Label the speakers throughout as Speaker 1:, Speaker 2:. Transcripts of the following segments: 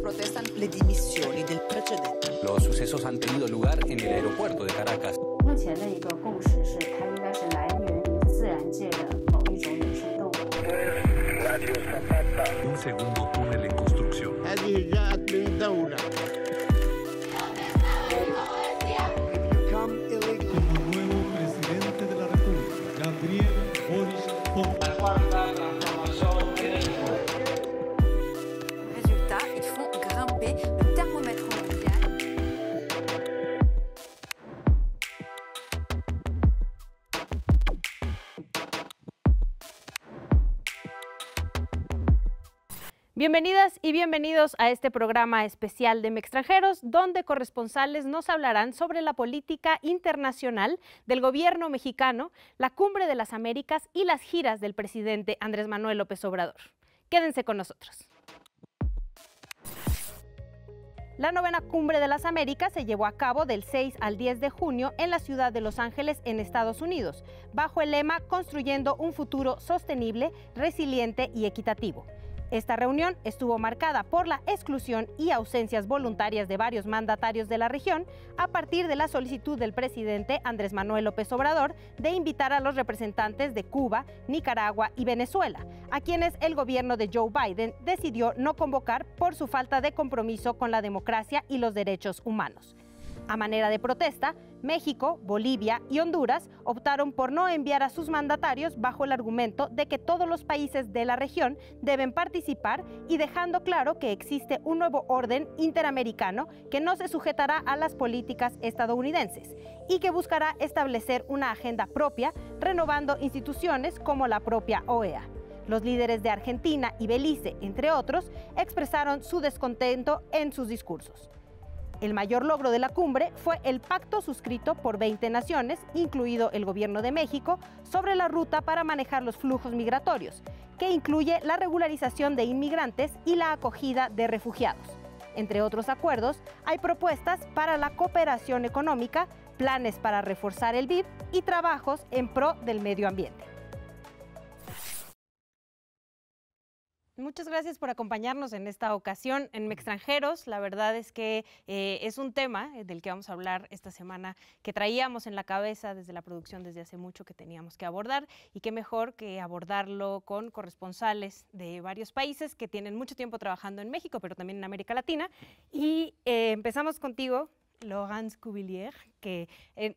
Speaker 1: protestan le dimisiones del precedente.
Speaker 2: Los sucesos han tenido lugar en el aeropuerto de Caracas.
Speaker 3: Un segundo punto.
Speaker 1: Bienvenidas y bienvenidos a este programa especial de MEXTRANJEROS donde corresponsales nos hablarán sobre la política internacional del gobierno mexicano, la cumbre de las Américas y las giras del presidente Andrés Manuel López Obrador. Quédense con nosotros. La novena cumbre de las Américas se llevó a cabo del 6 al 10 de junio en la ciudad de Los Ángeles, en Estados Unidos, bajo el lema Construyendo un futuro sostenible, resiliente y equitativo. Esta reunión estuvo marcada por la exclusión y ausencias voluntarias de varios mandatarios de la región a partir de la solicitud del presidente Andrés Manuel López Obrador de invitar a los representantes de Cuba, Nicaragua y Venezuela, a quienes el gobierno de Joe Biden decidió no convocar por su falta de compromiso con la democracia y los derechos humanos. A manera de protesta, México, Bolivia y Honduras optaron por no enviar a sus mandatarios bajo el argumento de que todos los países de la región deben participar y dejando claro que existe un nuevo orden interamericano que no se sujetará a las políticas estadounidenses y que buscará establecer una agenda propia, renovando instituciones como la propia OEA. Los líderes de Argentina y Belice, entre otros, expresaron su descontento en sus discursos. El mayor logro de la cumbre fue el pacto suscrito por 20 naciones, incluido el gobierno de México, sobre la ruta para manejar los flujos migratorios, que incluye la regularización de inmigrantes y la acogida de refugiados. Entre otros acuerdos, hay propuestas para la cooperación económica, planes para reforzar el BIP y trabajos en pro del medio ambiente. Muchas gracias por acompañarnos en esta ocasión en Extranjeros. La verdad es que eh, es un tema eh, del que vamos a hablar esta semana que traíamos en la cabeza desde la producción desde hace mucho que teníamos que abordar y qué mejor que abordarlo con corresponsales de varios países que tienen mucho tiempo trabajando en México, pero también en América Latina. Y eh, empezamos contigo, Laurence Cuvillier, que eh,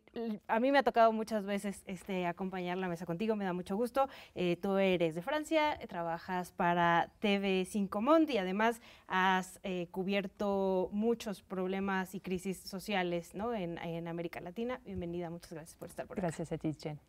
Speaker 1: a mí me ha tocado muchas veces este, acompañar la mesa contigo, me da mucho gusto. Eh, tú eres de Francia, trabajas para TV5 Monde y además has eh, cubierto muchos problemas y crisis sociales en, América Latina. Bienvenida, muchas gracias por estar por gracias Gracias a ti, Jen.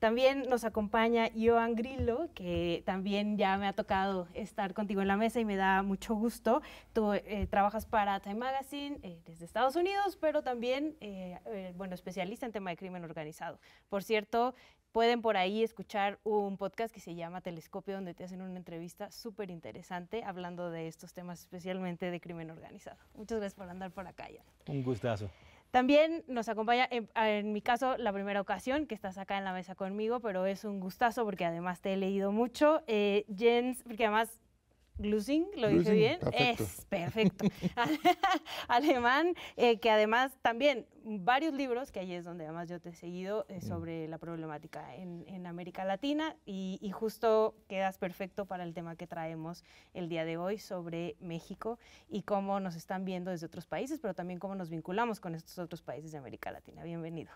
Speaker 1: También nos acompaña Joan Grillo, que también ya me ha tocado estar contigo en la mesa y me da mucho gusto. Tú eh, trabajas para Time Magazine eh, desde Estados Unidos, pero también, eh, bueno, especialista en tema de crimen organizado. Por cierto, pueden por ahí escuchar un podcast que se llama Telescopio, donde te hacen una entrevista súper interesante hablando de estos temas, especialmente de crimen organizado. Muchas gracias por andar por acá, Joan. Un gustazo. También nos acompaña, eh, en, mi caso, la primera ocasión que estás acá en la mesa conmigo, pero es un gustazo porque además te he leído mucho. Eh, Jens, porque además Glusing, lo dije bien, es perfecto. Alemán, eh, que además también varios libros, que ahí es donde además yo te he seguido, eh, mm. sobre la problemática en, América Latina y, y, justo quedas perfecto para el tema que traemos el día de hoy sobre México y cómo nos están viendo desde otros países, pero también cómo nos vinculamos con estos otros países de América Latina. Bienvenido.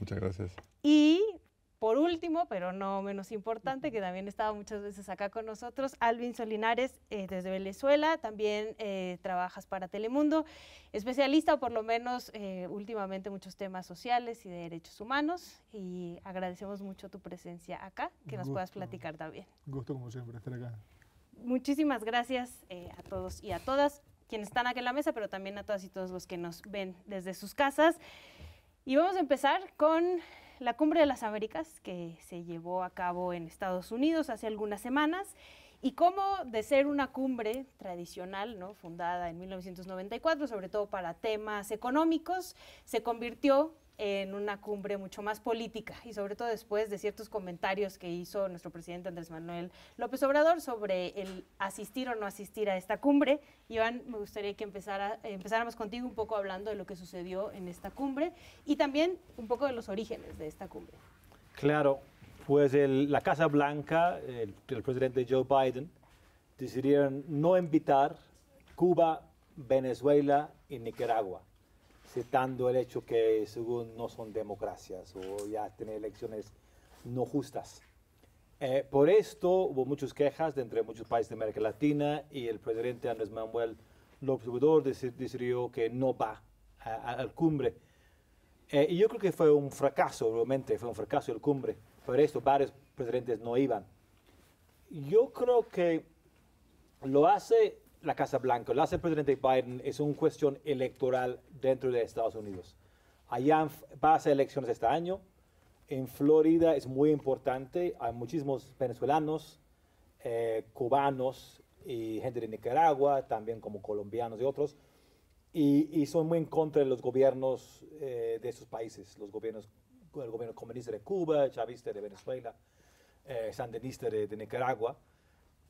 Speaker 1: Muchas gracias. Y por último, pero no menos importante, que también estaba muchas veces acá con nosotros, Alvin Solinares eh, desde Venezuela, también eh, trabajas para Telemundo, especialista o por lo menos eh, últimamente muchos temas sociales y de derechos humanos y agradecemos mucho tu presencia acá, que nos puedas platicar también.
Speaker 3: Gusto como siempre estar acá.
Speaker 1: Muchísimas gracias eh, a todos y a todas quienes están aquí en la mesa, pero también a todas y todos los que nos ven desde sus casas. Y vamos a empezar con la Cumbre de las Américas que se llevó a cabo en Estados Unidos hace algunas semanas y cómo de ser una cumbre tradicional, ¿no? fundada en 1994, sobre todo para temas económicos, se convirtió en una cumbre mucho más política y sobre todo después de ciertos comentarios que hizo nuestro presidente Andrés Manuel López Obrador sobre el asistir o no asistir a esta cumbre. Iván, me gustaría que empezáramos contigo un poco hablando de lo que sucedió en esta cumbre y también un poco de los orígenes de esta cumbre.
Speaker 2: Claro, pues la Casa Blanca, el presidente Joe Biden, decidieron no invitar Cuba, Venezuela y Nicaragua citando el hecho que según no son democracias o ya tener elecciones no justas. Eh, por esto hubo muchas quejas de entre muchos países de América Latina y el presidente Andrés Manuel López Obrador decidió que no va a, la cumbre. Eh, y yo creo que fue un fracaso, realmente fue un fracaso el cumbre. Por esto varios presidentes no iban. Yo creo que lo hace la Casa Blanca, lo hace el presidente Biden, es una cuestión electoral dentro de Estados Unidos. Allá va a ser elecciones este año. En Florida es muy importante. Hay muchísimos venezolanos, eh, cubanos y gente de Nicaragua, también como colombianos y otros. Y, son muy en contra de los gobiernos eh, de esos países, los gobiernos, el gobierno comunista de Cuba, chavista de Venezuela, eh, sandinista de Nicaragua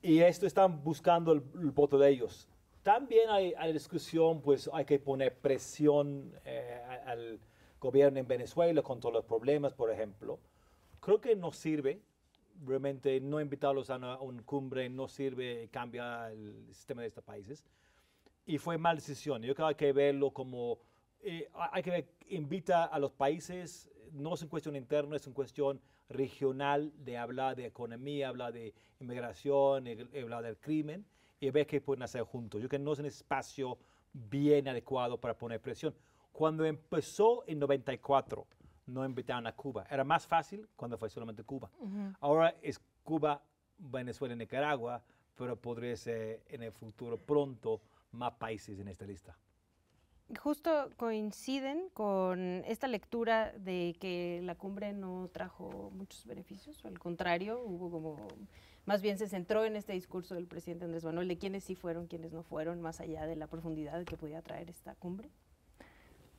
Speaker 2: y esto están buscando el, voto de ellos. También hay, la discusión, pues hay que poner presión eh, al gobierno en Venezuela con todos los problemas, por ejemplo. Creo que no sirve, realmente no invitarlos a una, cumbre no sirve, cambia el sistema de estos países. Y fue mala decisión. Yo creo que hay que verlo como, eh, hay que ver, invita a los países no es en cuestión interna, es en cuestión regional de hablar de economía, hablar de inmigración, eh, hablar del crimen y ver qué pueden hacer juntos. Yo creo que no es un espacio bien adecuado para poner presión. Cuando empezó en 94, no invitaron a Cuba. Era más fácil cuando fue solamente Cuba. Ahora es Cuba, Venezuela y Nicaragua, pero podría ser en el futuro pronto más países en esta lista
Speaker 1: justo coinciden con esta lectura de que la cumbre no trajo muchos beneficios, o al contrario, hubo como, más bien se centró en este discurso del presidente Andrés Manuel de quiénes sí fueron, quiénes no fueron, más allá de la profundidad que podía traer esta cumbre.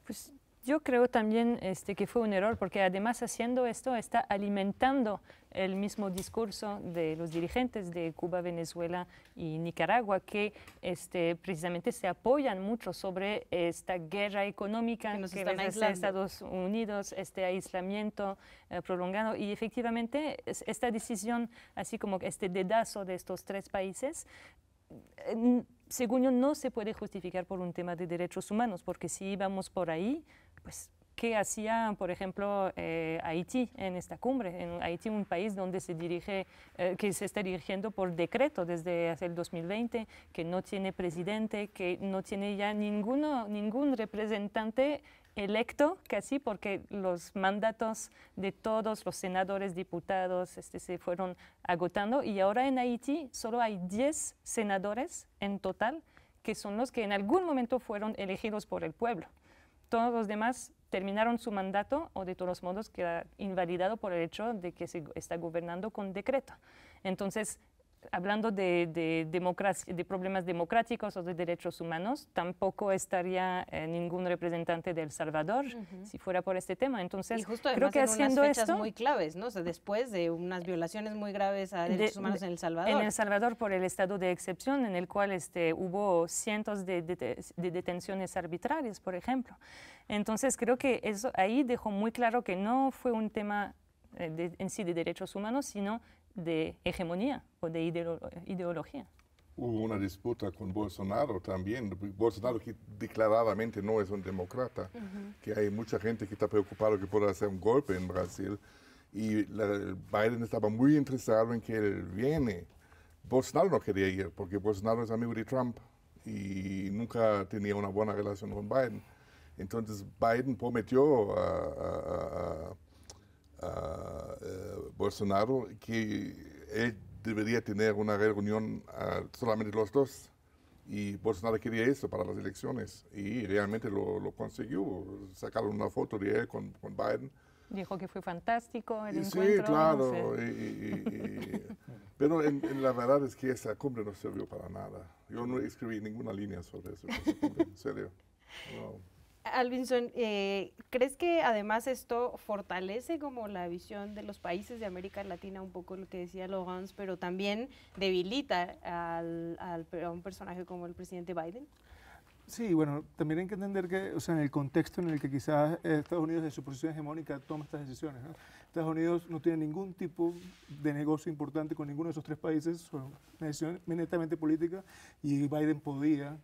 Speaker 4: Pues yo creo también este, que fue un error porque además haciendo esto está alimentando el mismo discurso de los dirigentes de Cuba, Venezuela y Nicaragua, que este, precisamente se apoyan mucho sobre esta guerra económica que, nos que Estados Unidos, este aislamiento eh, prolongado. Y efectivamente esta decisión, así como este dedazo de estos tres países, eh, según yo, no se puede justificar por un tema de derechos humanos, porque si íbamos por ahí, pues qué hacía, por ejemplo, eh, Haití en esta cumbre. En Haití, un país donde se dirige, eh, que se está dirigiendo por decreto desde hace el 2020, que no tiene presidente, que no tiene ya ninguno, ningún representante electo casi porque los mandatos de todos los senadores, diputados este, se fueron agotando y ahora en Haití solo hay 10 senadores en total que son los que en algún momento fueron elegidos por el pueblo. Todos los demás terminaron su mandato o de todos modos queda invalidado por el hecho de que se está gobernando con decreto. Entonces, hablando de, democracia, de problemas democráticos o de derechos humanos, tampoco estaría eh, ningún representante de El Salvador si fuera por este tema. Entonces, y justo creo que haciendo unas fechas muy claves, ¿no? después de unas violaciones muy graves a derechos humanos en El Salvador. En El Salvador por el estado de excepción en el cual este, hubo cientos de, detenciones arbitrarias, por ejemplo. Entonces, creo que eso ahí dejó muy claro que no fue un tema eh, en sí de derechos humanos, sino de hegemonía o de ideología.
Speaker 5: Hubo una disputa con Bolsonaro también. Bolsonaro que declaradamente no es un demócrata, que hay mucha gente que está preocupada que pueda hacer un golpe en Brasil. Y Biden estaba muy interesado en que él viene. Bolsonaro no quería ir porque Bolsonaro es amigo de Trump y nunca tenía una buena relación con Biden. Entonces Biden prometió a eh, Bolsonaro que él debería tener una reunión ah, solamente los dos. Y Bolsonaro quería eso para las elecciones y realmente lo, consiguió. Sacaron una foto de él con, Biden.
Speaker 4: Dijo que fue fantástico el encuentro. Sí, claro.
Speaker 5: pero en, la verdad es que esa cumbre no sirvió para nada. Yo no escribí ninguna línea sobre eso, en serio.
Speaker 1: Albinson, eh, ¿crees que además esto fortalece como la visión de los países de América Latina, un poco lo que decía Laurence, pero también debilita al, a un personaje como el presidente Biden?
Speaker 3: Sí, bueno, también hay que entender que, o sea, en el contexto en el que quizás Estados Unidos, de su posición hegemónica, toma estas decisiones. Estados Unidos no tiene ningún tipo de negocio importante con ninguno de esos tres países, son una decisión netamente política, y Biden podía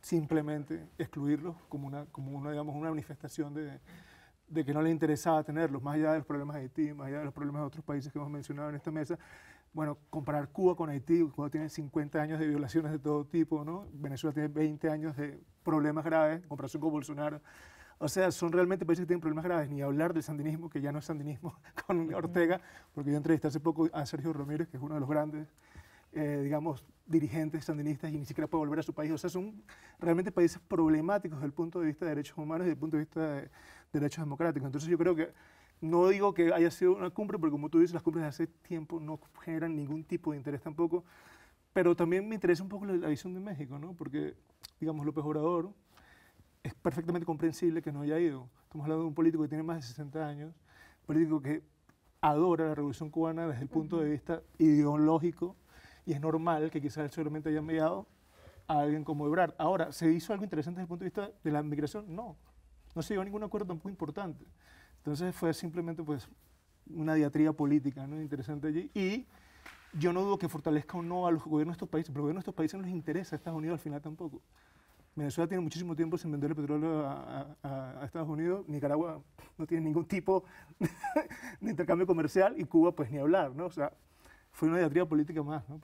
Speaker 3: simplemente excluirlos como una, como una, digamos, una manifestación de, que no le interesaba tenerlos, más allá de los problemas de Haití, más allá de los problemas de otros países que hemos mencionado en esta mesa. Bueno, comparar Cuba con Haití, Cuba tiene 50 años de violaciones de todo tipo, ¿no? Venezuela tiene 20 años de problemas graves, comparación con Bolsonaro. O sea, son realmente países que tienen problemas graves, ni hablar del sandinismo, que ya no es sandinismo, con Ortega, porque yo entrevisté hace poco a Sergio Ramírez, que es uno de los grandes, eh, digamos, dirigentes sandinistas y ni siquiera puede volver a su país. O sea, son realmente países problemáticos desde el punto de vista de derechos humanos y desde el punto de vista de derechos democráticos. Entonces yo creo que no digo que haya sido una cumbre, porque como tú dices, las cumbres de hace tiempo no generan ningún tipo de interés tampoco, pero también me interesa un poco la, visión de México, ¿no? Porque, digamos, López Obrador es perfectamente comprensible que no haya ido. Estamos hablando de un político que tiene más de 60 años, político que adora la Revolución Cubana desde el punto de vista ideológico, y es normal que quizás él seguramente haya enviado a alguien como Ebrard. Ahora, ¿se hizo algo interesante desde el punto de vista de la migración? No, no se llegó a ningún acuerdo tampoco importante. Entonces fue simplemente pues una diatría política ¿no? interesante allí y yo no dudo que fortalezca o no a los gobiernos de estos países, pero a los gobiernos de estos países no les interesa a Estados Unidos al final tampoco. Venezuela tiene muchísimo tiempo sin vender el petróleo a, a, Estados Unidos, Nicaragua no tiene ningún tipo de intercambio comercial y Cuba pues ni hablar, ¿no? O sea, fue una diatriba política más, ¿no?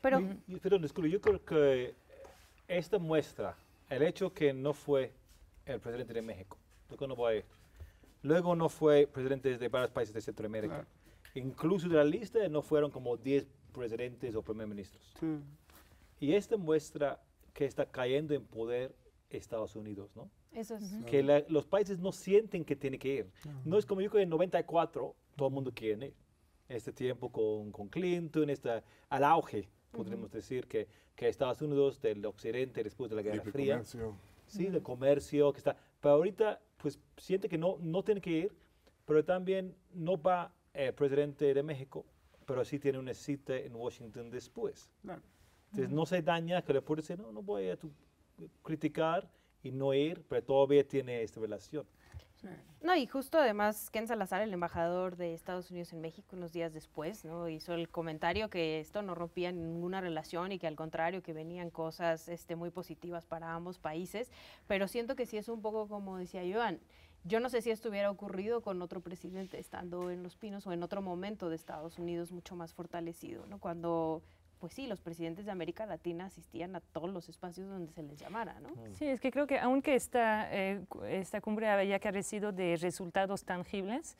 Speaker 2: Pero, perdón, disculpe, yo creo que esta muestra, el hecho que no fue el presidente de México, no luego no fue presidente de varios países de Centroamérica, incluso de la lista no fueron como 10 presidentes o primer ministros. Y esta muestra que está cayendo en poder Estados Unidos, ¿no?
Speaker 1: Eso es. Que
Speaker 2: los países no sienten que tiene que ir. No es como yo que en 94 todo el mundo quiere ir este tiempo con, con Clinton, esta, al auge, podríamos decir, que, que Estados Unidos del occidente después de la Guerra Fría. Comercio. Sí, de comercio, que está. Pero ahorita, pues siente que no, no tiene que ir, pero también no va el eh, presidente de México, pero sí tiene una cita en Washington después. Entonces no se daña que le puede decir, no, no voy a criticar y no ir, pero todavía tiene esta relación.
Speaker 1: No, y justo además Ken Salazar, el embajador de Estados Unidos en México, unos días después, ¿no? hizo el comentario que esto no rompía ninguna relación y que al contrario, que venían cosas este, muy positivas para ambos países, pero siento que sí es un poco como decía Joan, yo no sé si esto hubiera ocurrido con otro presidente estando en Los Pinos o en otro momento de Estados Unidos mucho más fortalecido, ¿no? cuando pues sí, los presidentes de América Latina asistían a todos los espacios donde se les llamara, ¿no?
Speaker 4: Sí, es que creo que aunque esta, eh, esta cumbre haya carecido de resultados tangibles,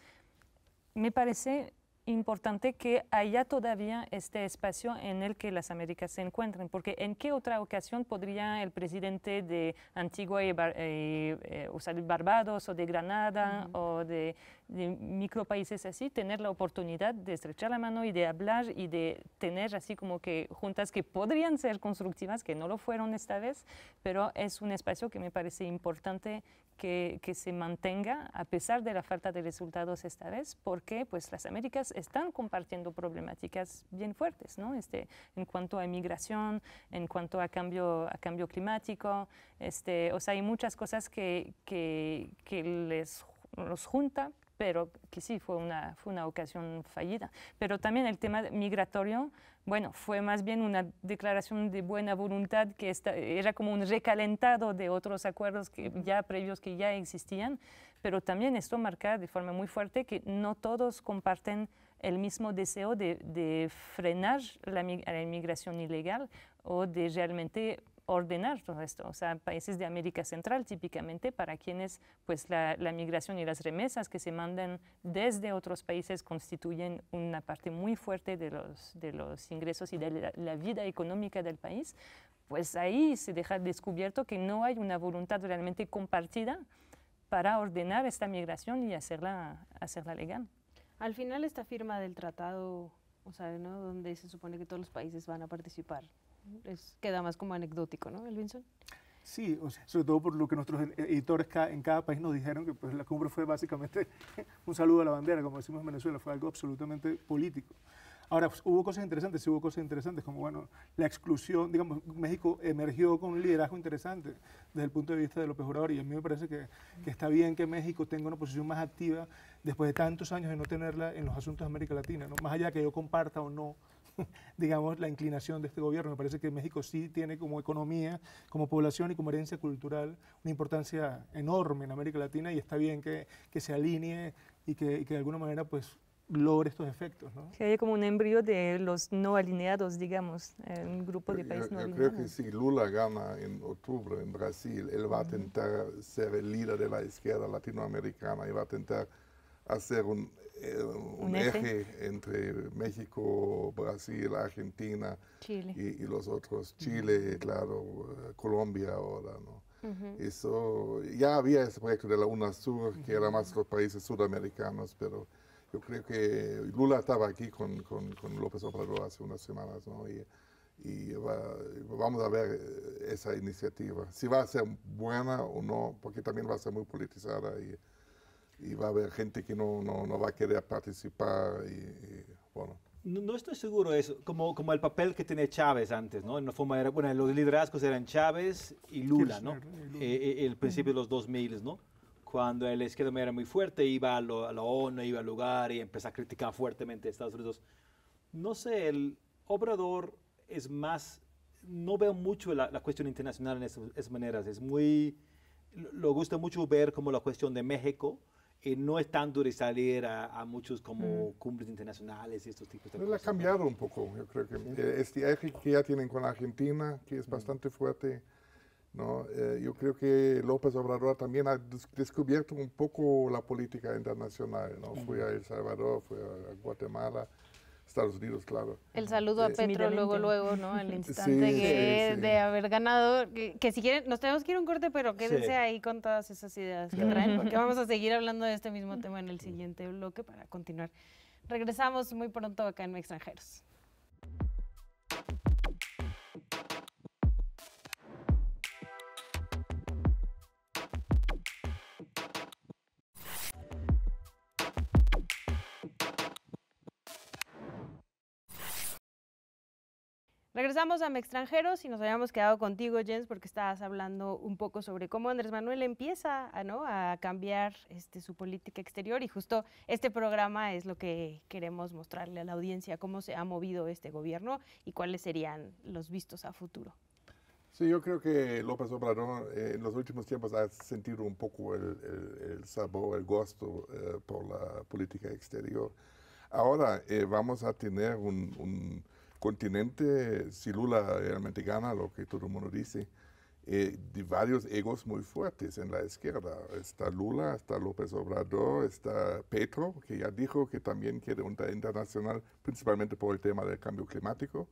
Speaker 4: me parece importante que haya todavía este espacio en el que las Américas se encuentren, porque en qué otra ocasión podría el presidente de Antigua y eh, eh, Barbados o de Granada o de de micropaíses así, tener la oportunidad de estrechar la mano y de hablar y de tener así como que juntas que podrían ser constructivas, que no lo fueron esta vez, pero es un espacio que me parece importante que, que, se mantenga a pesar de la falta de resultados esta vez, porque pues las Américas están compartiendo problemáticas bien fuertes, ¿no? Este, en cuanto a inmigración, en cuanto a cambio, a cambio climático, este, o sea, hay muchas cosas que, que, que les, los junta pero que sí, fue una, fue una ocasión fallida. Pero también el tema migratorio, bueno, fue más bien una declaración de buena voluntad que era como un recalentado de otros acuerdos que ya previos que ya existían, pero también esto marca de forma muy fuerte que no todos comparten el mismo deseo de, frenar la, la inmigración ilegal o de realmente ordenar todo esto. O sea, países de América Central típicamente para quienes pues la, migración y las remesas que se mandan desde otros países constituyen una parte muy fuerte de los, ingresos y de la, vida económica del país, pues ahí se deja descubierto que no hay una voluntad realmente compartida para ordenar esta migración y hacerla, hacerla legal.
Speaker 1: Al final esta firma del tratado, o sea, ¿no? donde se supone que todos los países van a participar, queda más como anecdótico, ¿no, Elvinson?
Speaker 3: Sí, sobre todo por lo que nuestros editores en cada país nos dijeron, que pues, la cumbre fue básicamente un saludo a la bandera, como decimos en Venezuela, fue algo absolutamente político. Ahora, pues, hubo cosas interesantes, sí hubo cosas interesantes, como bueno, la exclusión, digamos, México emergió con un liderazgo interesante desde el punto de vista de López Obrador y a mí me parece que, está bien que México tenga una posición más activa después de tantos años de no tenerla en los asuntos de América Latina, ¿no? más allá que yo comparta o no digamos, la inclinación de este gobierno. Me parece que México sí tiene como economía, como población y como herencia cultural una importancia enorme en América Latina y está bien que, que se alinee y que, que de alguna manera pues logre estos efectos. ¿no?
Speaker 4: Que haya como un embrión de los no alineados, digamos, un grupo de países no alineados.
Speaker 5: Yo creo que si Lula gana en octubre en Brasil, él va a intentar ser el líder de la izquierda latinoamericana y va a intentar hacer un, eh, eje. entre México, Brasil, Argentina Chile. Y, los otros, Chile, claro, eh, Colombia ahora, ¿no? Eso, ya había ese proyecto de la UNASUR, que era más los países sudamericanos, pero yo creo que Lula estaba aquí con, con, López Obrador hace unas semanas, ¿no? Y, vamos a ver eh, esa iniciativa, si va a ser buena o no, porque también va a ser muy politizada y y va a haber gente que no, no, va a querer participar y, bueno.
Speaker 2: No, estoy seguro de eso, como, como el papel que tenía Chávez antes, ¿no? En forma era, bueno, los liderazgos eran Chávez y Lula, ¿no? Eh, eh, el principio de los 2000, ¿no? Cuando el esquema era muy fuerte, iba a, la ONU, iba al lugar y empezó a criticar fuertemente a Estados Unidos. No sé, el Obrador es más, no veo mucho la, cuestión internacional en esas, esas, maneras, es muy, lo gusta mucho ver como la cuestión de México, y no es tan duro salir a, muchos como mm. cumbres internacionales y estos tipos de
Speaker 5: cosas. ha cambiado un poco, yo creo que eh, este eje que ya tienen con Argentina, que es mm. bastante fuerte, ¿no? Eh, yo creo que López Obrador también ha descubierto un poco la política internacional, ¿no? a El Salvador, fui a Guatemala, Estados Unidos, claro.
Speaker 1: El saludo a eh, Petro luego, luego, ¿no? Al instante de haber ganado, que, si quieren, nos tenemos que ir un corte, pero quédense ahí con todas esas ideas que traen, porque vamos a seguir hablando de este mismo tema en el siguiente bloque para continuar. Regresamos muy pronto acá en Extranjeros. Estamos a extranjeros y nos habíamos quedado contigo, Jens, porque estabas hablando un poco sobre cómo Andrés Manuel empieza a, ¿no? a cambiar este, su política exterior y justo este programa es lo que queremos mostrarle a la audiencia, cómo se ha movido este gobierno y cuáles serían los vistos a futuro.
Speaker 5: Sí, yo creo que López Obrador eh, en los últimos tiempos ha sentido un poco el, sabor, el gusto eh, por la política exterior. Ahora eh, vamos a tener un continente si Lula realmente gana, lo que todo el mundo dice, eh, de varios egos muy fuertes en la izquierda. Está Lula, está López Obrador, está Petro, que ya dijo que también quiere un internacional, principalmente por el tema del cambio climático.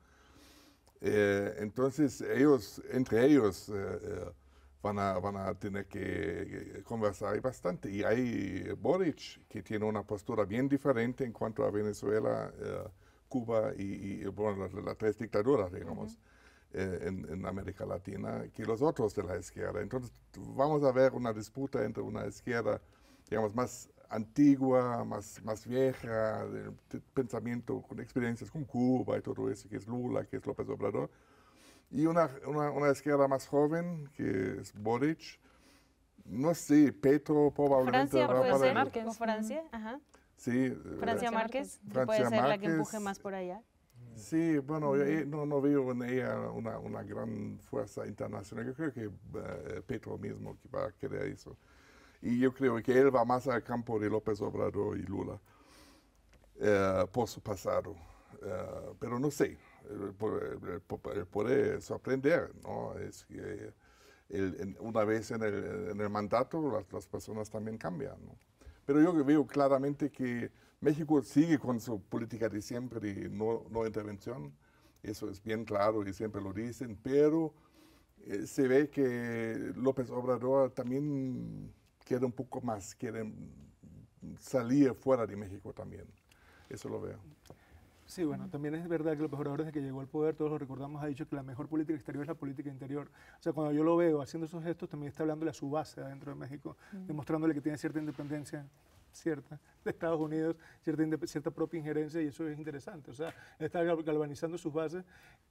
Speaker 5: Eh, entonces, ellos, entre ellos, eh, eh, van, a, van a tener que conversar bastante. Y hay Boric, que tiene una postura bien diferente en cuanto a Venezuela Cuba y, bueno, las, tres dictaduras, digamos. Eh, en, América Latina que los otros de la izquierda. Entonces vamos a ver una disputa entre una izquierda, digamos, más antigua, más, más vieja, de, pensamiento con experiencias con Cuba y todo eso, que es Lula, que es López Obrador, y una, una, una izquierda más joven, que es Boric. No sé, Petro probablemente... Francia, va
Speaker 1: puede Francia, ajá.
Speaker 5: Sí. Eh, Francia Márquez, puede ser la que empuje más por allá. Sí, bueno, eh, no, veo en ella una, gran fuerza internacional. Yo creo que eh, Petro mismo que va a querer eso. Y yo creo que él va más al campo de López Obrador y Lula por su pasado. pero no sé, puede sorprender, ¿no? una vez en el, mandato las, las, personas también cambian, ¿no? Pero yo veo claramente que México sigue con su política de siempre y no, intervención. Eso es bien claro y siempre lo dicen, pero eh, se ve que López Obrador también quiere un poco más, quiere salir fuera de México también. Eso lo veo.
Speaker 3: Sí, bueno, también es verdad que los Obrador desde que llegó al poder, todos lo recordamos, ha dicho que la mejor política exterior es la política interior. O sea, cuando yo lo veo haciendo esos gestos, también está hablándole a su base adentro de México, demostrándole que tiene cierta independencia cierta de Estados Unidos, cierta, propia injerencia y eso es interesante. O sea, está galvanizando sus bases.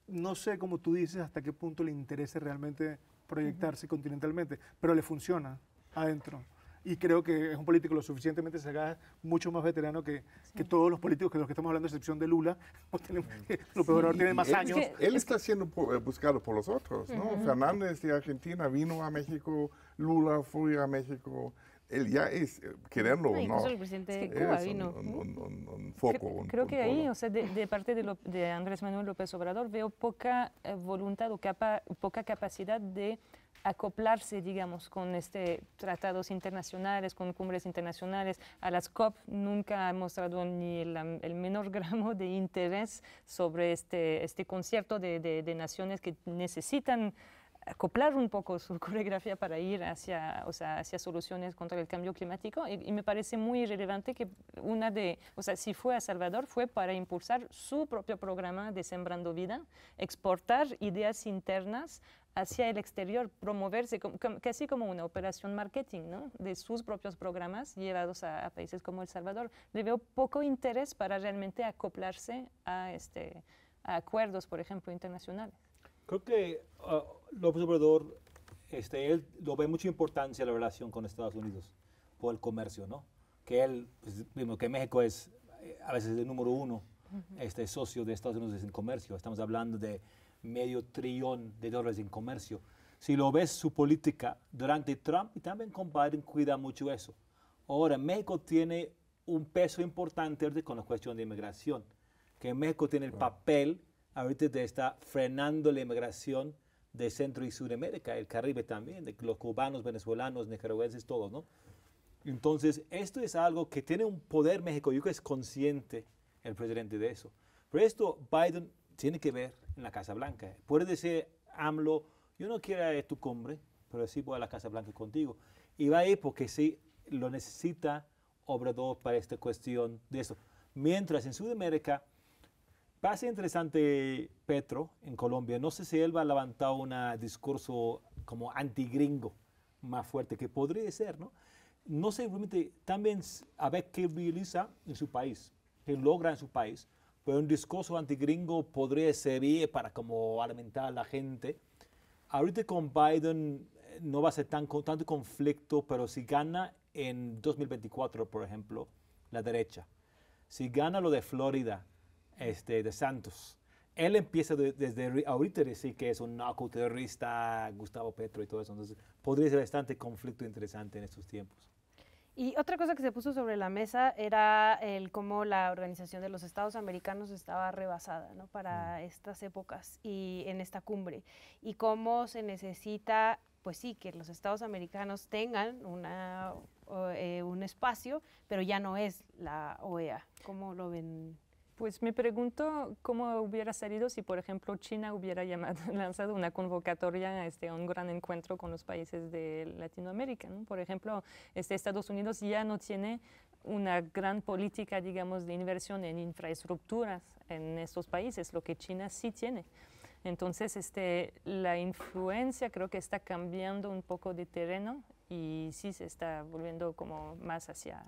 Speaker 3: No sé, como tú dices, hasta qué punto le interesa realmente proyectarse continentalmente, pero le funciona adentro y creo que es un político lo suficientemente sagaz, mucho más veterano que, que todos los políticos que los que estamos hablando, a excepción de Lula, pues tenemos, lo ahora tiene más años. él
Speaker 5: está siendo eh, buscado por los otros, ¿no? Fernández de Argentina vino a México, Lula fue a México él ya es, eh, quererlo no, no. El presidente es Cuba vino. Creo,
Speaker 4: que ahí, o sea, de, parte de, lo, de, Andrés Manuel López Obrador, veo poca eh, voluntad o capa, poca capacidad de acoplarse, digamos, con este, tratados internacionales, con cumbres internacionales. A las COP nunca ha mostrado ni el, menor gramo de interés sobre este, este concierto de naciones que necesitan acoplar un poco su coreografía para ir hacia, o hacia soluciones contra el cambio climático y, me parece muy relevante que una de, o sea, si fue a Salvador fue para impulsar su propio programa de Sembrando Vida, exportar ideas internas hacia el exterior, promoverse casi como una operación marketing ¿no? de sus propios programas llevados a, países como El Salvador. Le veo poco interés para realmente acoplarse a, este, a acuerdos, por ejemplo, internacionales.
Speaker 2: Creo que ah, López Obrador este, él lo ve mucha importancia la relación con Estados Unidos por el comercio, ¿no? Que él, mismo pues, que México es eh, a veces el número uno este, socio de Estados Unidos en comercio. Estamos hablando de medio trillón de dólares en comercio. Si lo ves su política durante Trump y también con Biden, cuida mucho eso. Ahora, México tiene un peso importante con la cuestión de inmigración, que México tiene el papel ahorita te está frenando la inmigración de Centro y Sudamérica, el Caribe también, de los cubanos, venezolanos, nicaragüenses, todos, ¿no? Entonces, esto es algo que tiene un poder México, yo creo que es consciente el presidente de eso. Pero esto Biden tiene que ver en la Casa Blanca. Puede decir AMLO, yo no quiero ir a tu cumbre, pero sí voy a la Casa Blanca contigo. Y va a ir porque sí lo necesita Obrador para esta cuestión de eso. Mientras en Sudamérica Casi interesante Petro en Colombia. No sé si él va a levantar un discurso como antigringo más fuerte, que podría ser, ¿no? No sé, realmente también a ver qué realiza en su país, qué logra en su país. Pero un discurso antigringo podría servir para como alimentar a la gente. Ahorita con Biden eh, no va a ser tan, tanto conflicto, pero si gana en 2024, por ejemplo, la derecha, si gana lo de Florida, este, de Santos. Él empieza desde ahorita a decir que es un narcoterrorista, Gustavo Petro y todo eso. Entonces, podría ser bastante conflicto interesante en estos tiempos.
Speaker 1: Y otra cosa que se puso sobre la mesa era el cómo la organización de los Estados Americanos estaba rebasada ¿no? para mm. estas épocas y en esta cumbre y cómo se necesita, pues sí, que los Estados Americanos tengan una,
Speaker 4: eh, un espacio, pero ya no es la OEA. ¿Cómo lo ven? Pues me pregunto cómo hubiera salido si, por ejemplo, China hubiera lanzado una convocatoria este, a un gran encuentro con los países de Latinoamérica. Por ejemplo, este, Estados Unidos ya no tiene una gran política, digamos, de inversión en infraestructuras en estos países, lo que China sí tiene. Entonces, este, la influencia creo que está cambiando un poco de terreno y sí se está volviendo como más hacia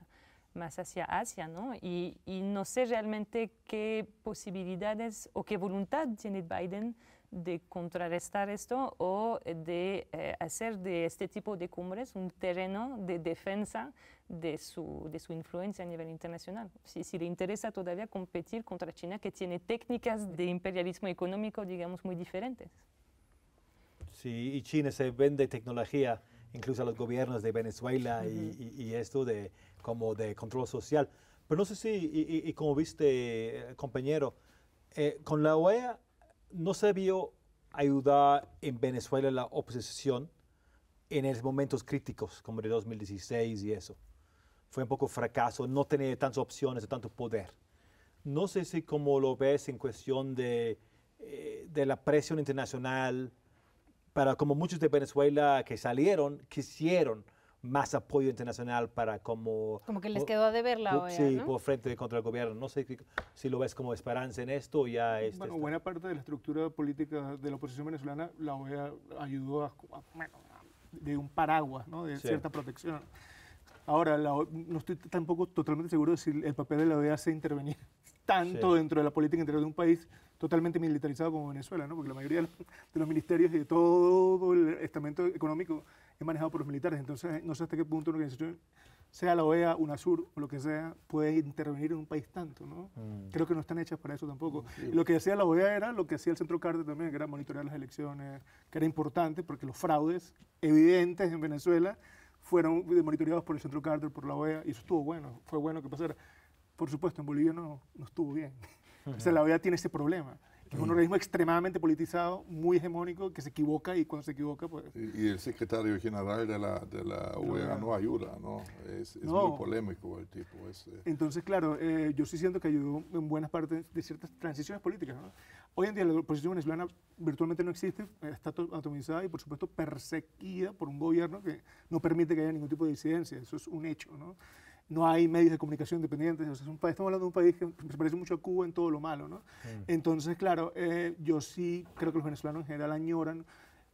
Speaker 4: más hacia Asia, ¿no? Y, no sé realmente qué posibilidades o qué voluntad tiene Biden de contrarrestar esto o de eh, hacer de este tipo de cumbres un terreno de defensa de su, de su influencia a nivel internacional. Si, le interesa todavía competir contra China, que tiene técnicas de imperialismo económico, digamos, muy diferentes.
Speaker 2: Sí, y China se vende tecnología incluso a los gobiernos de Venezuela y, esto de como de control social. Pero no sé si, y, como viste, eh, compañero, eh, con la OEA no se vio ayudar en Venezuela la oposición en los momentos críticos, como de 2016 y eso. Fue un poco fracaso, no tener tantas opciones, tanto poder. No sé si como lo ves en cuestión de, eh, de la presión internacional, para como muchos de Venezuela que salieron, quisieron más apoyo internacional para como... Como
Speaker 1: que les quedó a deber la OEA, Sí, por
Speaker 2: frente contra el gobierno. No sé si lo ves como esperanza en esto o ya... Este bueno, buena
Speaker 3: parte de la estructura política de la oposición venezolana, la OEA ayudó a, bueno, de un paraguas, ¿no? de cierta protección. Ahora, e no estoy tampoco totalmente seguro de si el papel de la OEA se intervenir tanto dentro de la política interior de un país totalmente militarizado como Venezuela, porque la mayoría de los ministerios y de todo el estamento económico es manejado por los militares. Entonces, no sé hasta qué punto una organización, sea la OEA, UNASUR o lo que sea, puede intervenir en un país tanto. ¿no? Mm. Creo que no están hechas para eso tampoco. lo que hacía la OEA era lo que hacía el Centro Carter también, que era monitorear las elecciones, que era importante porque los fraudes evidentes en Venezuela fueron monitoreados por el Centro Carter, por la OEA, y eso estuvo bueno, fue bueno que pasara. Por supuesto, en Bolivia no, no estuvo bien sea, la OEA tiene ese problema. Que es un mm. organismo extremadamente politizado, muy hegemónico, que se equivoca y cuando se equivoca, pues...
Speaker 5: Y, el secretario general de la, de la OEA no ayuda, ¿no? Es, muy polémico el tipo. Es, eh. Entonces,
Speaker 3: claro, eh, yo sí siento que ayudó en buenas partes de ciertas transiciones políticas, ¿no? Hoy en día la oposición venezolana virtualmente no existe, eh, está atomizada y por supuesto perseguida por un gobierno que no permite que haya ningún tipo de disidencia, eso es un hecho, ¿no? no hay medios de comunicación independientes, un estamos hablando de un país que se parece mucho a Cuba en todo lo malo, mm. Entonces, claro, eh, yo sí creo que los venezolanos en general añoran,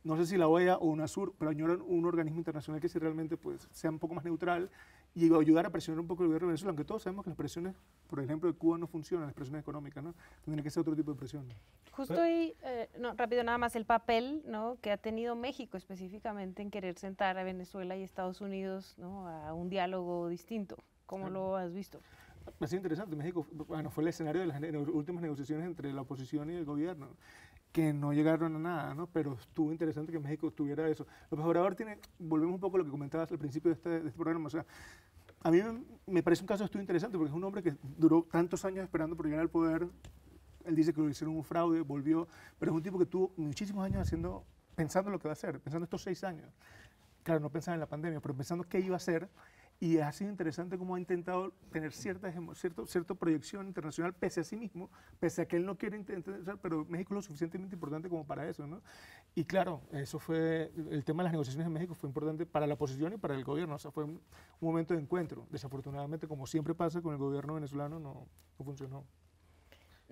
Speaker 3: no sé si la OEA o UNASUR, pero añoran un organismo internacional que si realmente pues, sea un poco más neutral y ayudar a presionar un poco el gobierno de Venezuela, aunque todos sabemos que las presiones, por ejemplo, de Cuba no funcionan, las presiones económicas, ¿no? Tendría que ser otro tipo de presión. Justo ahí,
Speaker 1: eh, no, rápido nada más, el papel ¿no? que ha tenido México específicamente en querer sentar a Venezuela y Estados Unidos ¿no? a un diálogo distinto. ¿Cómo lo has visto?
Speaker 3: Ha sido interesante. México bueno, fue el escenario de las últimas negociaciones entre la oposición y el gobierno que no llegaron a nada, ¿no? Pero estuvo interesante que México tuviera eso. mejor ahora tiene, volvemos un poco a lo que comentabas al principio este, de este, programa, o sea, a mí me parece un caso estuvo interesante porque es un hombre que duró tantos años esperando por llegar al poder. Él dice que lo hicieron un fraude, volvió, pero es un tipo que tuvo muchísimos años haciendo, pensando lo que va a hacer, pensando estos seis años. Claro, no pensaba en la pandemia, pero pensando qué iba a hacer y ha sido interesante cómo ha intentado tener cierta, cierto, cierto proyección internacional pese a sí mismo, pese a que él no quiere intentar, pero México es lo suficientemente importante como para eso, ¿no? Y claro, eso fue, el tema de las negociaciones en México fue importante para la oposición y para el gobierno, o fue un, un momento de encuentro. Desafortunadamente, como siempre pasa con el gobierno venezolano, no, no funcionó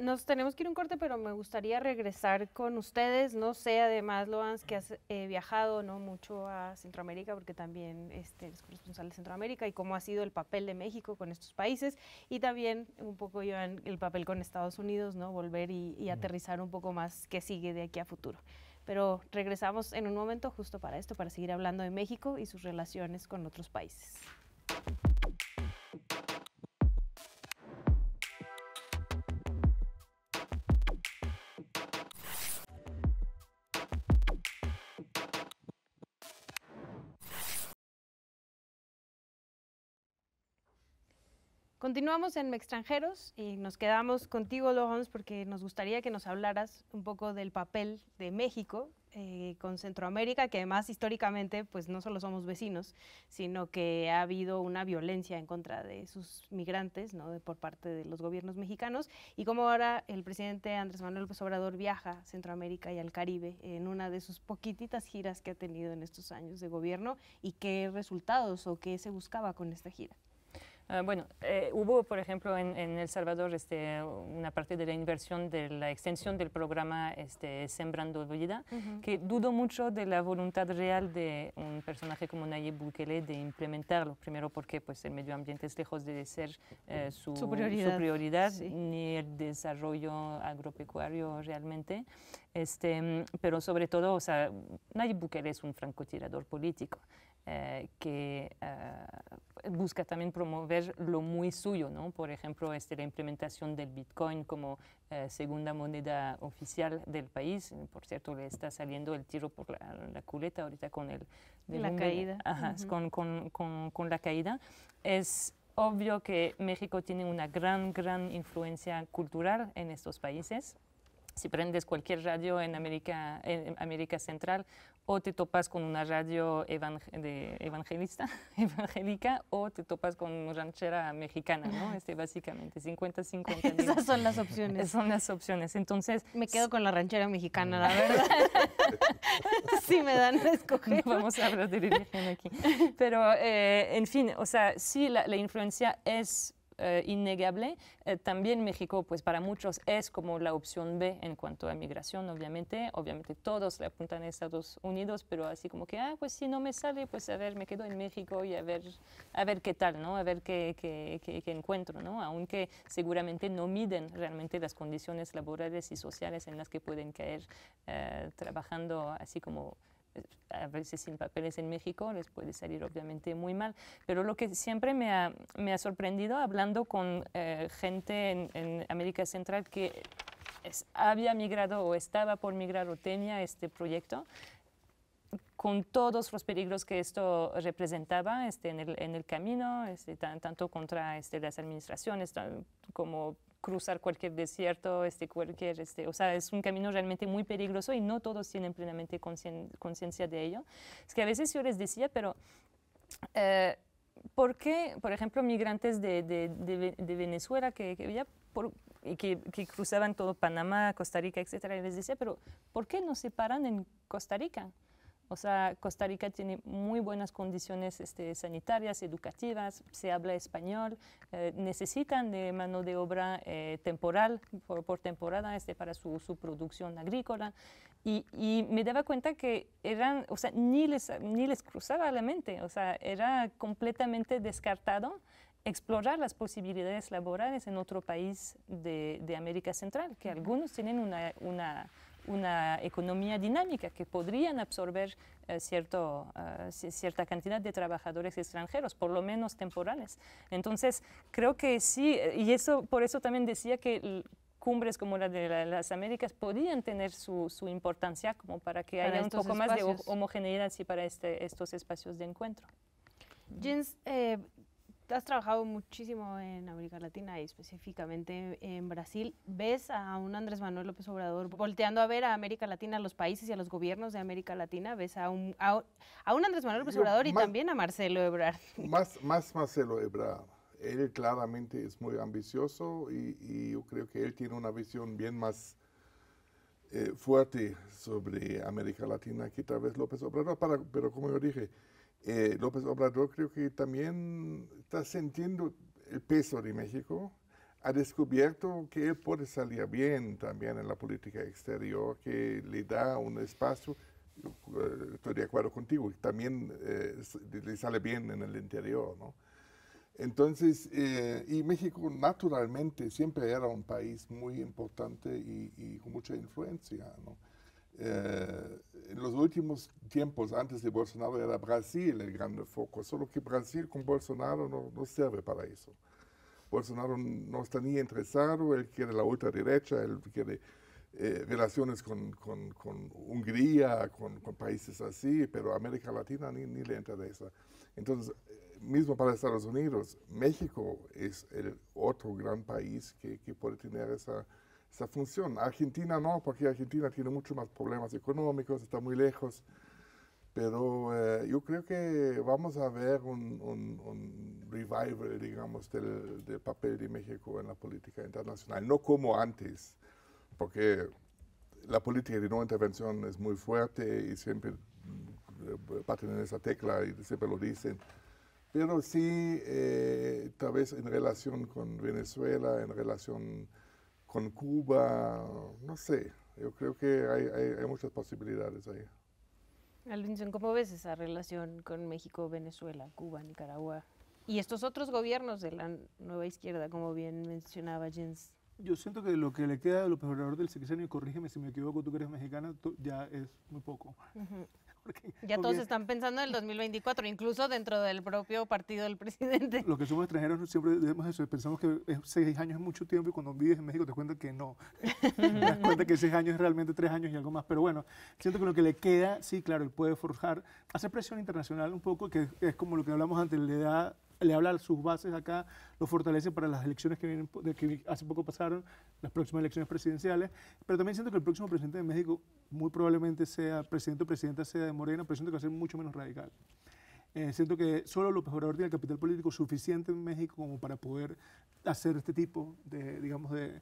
Speaker 1: nos tenemos que ir un corte, pero me gustaría regresar con ustedes. No sé, además, Loans, que has eh, viajado no mucho a Centroamérica, porque también este, eres corresponsal de Centroamérica, y cómo ha sido el papel de México con estos países, y también un poco, Joan, el papel con Estados Unidos, ¿no? Volver y, y aterrizar un poco más qué sigue de aquí a futuro. Pero regresamos en un momento justo para esto, para seguir hablando de México y sus relaciones con otros países. Continuamos en Extranjeros y nos quedamos contigo, Lohans, porque nos gustaría que nos hablaras un poco del papel de México eh, con Centroamérica, que además históricamente pues no solo somos vecinos, sino que ha habido una violencia en contra de sus migrantes ¿no? por parte de los gobiernos mexicanos y cómo ahora el presidente Andrés Manuel López Obrador viaja a Centroamérica y al Caribe en una de sus poquititas giras que ha tenido en estos años de gobierno y qué resultados o qué se buscaba
Speaker 4: con esta gira. Ah, bueno, eh, hubo, por ejemplo, en, El Salvador este, una parte de la inversión de la extensión del programa este, Sembrando Vida, que dudo mucho de la voluntad real de un personaje como Nayib Bukele de implementarlo. Primero porque pues, el medio ambiente es lejos de ser eh, su, prioridad, ni el desarrollo agropecuario realmente. Este, pero sobre todo, o sea, Nayib Bukele es un francotirador político. Eh, que eh, busca también promover lo muy suyo, ¿no? Por ejemplo, este, la implementación del Bitcoin como eh, segunda moneda oficial del país. Por cierto, le está saliendo el tiro por la, culeta ahorita con el... la caída. Ajá, con, la caída. Es obvio que México tiene una gran, gran influencia cultural en estos países si prendes cualquier radio en América, en América Central o te topas con una radio evangelista, evangélica, o te topas con una ranchera mexicana, ¿no? Este, básicamente, 50-50. Esas son las opciones. Son las opciones. Entonces... Me quedo con la ranchera mexicana, la mm. verdad. sí me dan a escoger. vamos a hablar de religión aquí. Pero, eh, en fin, o sea, sí, la influencia es eh, innegable. Eh, también México, pues para muchos es como la opción B en cuanto a migración, obviamente. Obviamente todos le apuntan a Estados Unidos, pero así como que, ah, pues si no me sale, pues a ver, me quedo en México y a ver, a ver qué tal, ¿no? A ver qué, encuentro, ¿no? Aunque seguramente no miden realmente las condiciones laborales y sociales en las que pueden caer eh, trabajando así como a veces sin papeles en México les puede salir obviamente muy mal. Pero lo que siempre me ha, sorprendido hablando con eh, gente en, América Central que había migrado o estaba por migrar o tenía este proyecto, con todos los peligros que esto representaba este, en, el, camino, este, tanto contra este, las administraciones como cruzar cualquier desierto, este, cualquier, este, o sea, es un camino realmente muy peligroso y no todos tienen plenamente conciencia de ello. Es que a veces yo les decía, pero... Eh, ¿Por qué, por ejemplo, migrantes de, Venezuela que, y que, que, cruzaban todo Panamá, Costa Rica, etcétera, les decía, pero ¿por qué no se paran en Costa Rica? O sea, Costa Rica tiene muy buenas condiciones este, sanitarias, educativas, se habla español, eh, necesitan de mano de obra eh, temporal, por, temporada, este, para su, producción agrícola. Y, me daba cuenta que eran, o sea, ni les, ni les cruzaba la mente, o sea, era completamente descartado explorar las posibilidades laborales en otro país de, América Central, que algunos tienen una una economía dinámica que podrían absorber eh, cierto, eh, cierta cantidad de trabajadores extranjeros, por lo menos temporales. Entonces, creo que sí, y eso, por eso también decía que cumbres como la de las Américas podían tener su, su importancia como para que haya un poco más de homogeneidad para este, estos espacios de encuentro.
Speaker 1: Jens, eh, has trabajado muchísimo en América Latina y específicamente en Brasil. ¿Ves a un Andrés Manuel López Obrador volteando a ver a América Latina, a los países y a los gobiernos de América Latina? ¿Ves a un, a, un Andrés Manuel López Obrador y también a Marcelo Ebrard? Más,
Speaker 5: más Marcelo Ebrard él claramente es muy ambicioso y, yo creo que él tiene una visión bien más eh, fuerte sobre América Latina que tal vez López Obrador, para, pero como yo dije, eh, López Obrador creo que también está sintiendo el peso de México, ha descubierto que él puede salir bien también en la política exterior, que le da un espacio, eh, estoy de acuerdo contigo, también eh, le sale bien en el interior, ¿no? Entonces, y México naturalmente siempre era un país muy importante y, y con mucha influencia, ¿no? Eh, en los últimos tiempos, antes de Bolsonaro, era Brasil el gran foco, solo que Brasil con Bolsonaro no, sirve para eso. Bolsonaro no está ni interesado, él quiere la ultraderecha, él quiere eh, relaciones con, con, Hungría, con, con, países así, pero América Latina ni, ni le interesa. Entonces, eh, mismo para Estados Unidos, México es el otro gran país que, que puede tener esa esa función. Argentina no, porque Argentina tiene muchos más problemas económicos, está muy lejos. Pero eh, yo creo que vamos a ver un, revival, digamos, del, papel de México en la política internacional. No como antes, porque la política de no intervención es muy fuerte y siempre baten eh, en esa tecla y siempre lo dicen. Pero sí, eh, tal vez en relación con Venezuela, en relación con Cuba, no sé, yo creo que hay, muchas posibilidades ahí.
Speaker 1: Alvinson, ¿cómo ves esa relación con México, Venezuela, Cuba, Nicaragua y estos otros gobiernos de la nueva izquierda, como bien mencionaba Jens?
Speaker 3: Yo siento que lo que le queda a lo Obrador del sexenio, corrígeme si me equivoco, tú que eres mexicana, ya es muy poco.
Speaker 1: ya todos están pensando en el 2024, incluso dentro del propio partido del presidente.
Speaker 3: Los que somos extranjeros siempre vemos eso, pensamos que seis años es mucho tiempo y cuando vives en México te cuentas que no. te das cuenta que seis años es realmente tres años y algo más. Pero bueno, siento que lo que le queda, sí, claro, él puede forjar, hacer presión internacional un poco, que es como lo que hablamos antes, le da le habla sus bases acá, lo fortalece para las elecciones que, vienen, que hace poco pasaron, las próximas elecciones presidenciales, pero también siento que el próximo presidente de México muy probablemente sea presidente o presidenta sea de Morena, pero siento que va a ser mucho menos radical. Eh, siento que solo López Obrador tiene el capital político suficiente en México como para poder hacer este tipo de, digamos, de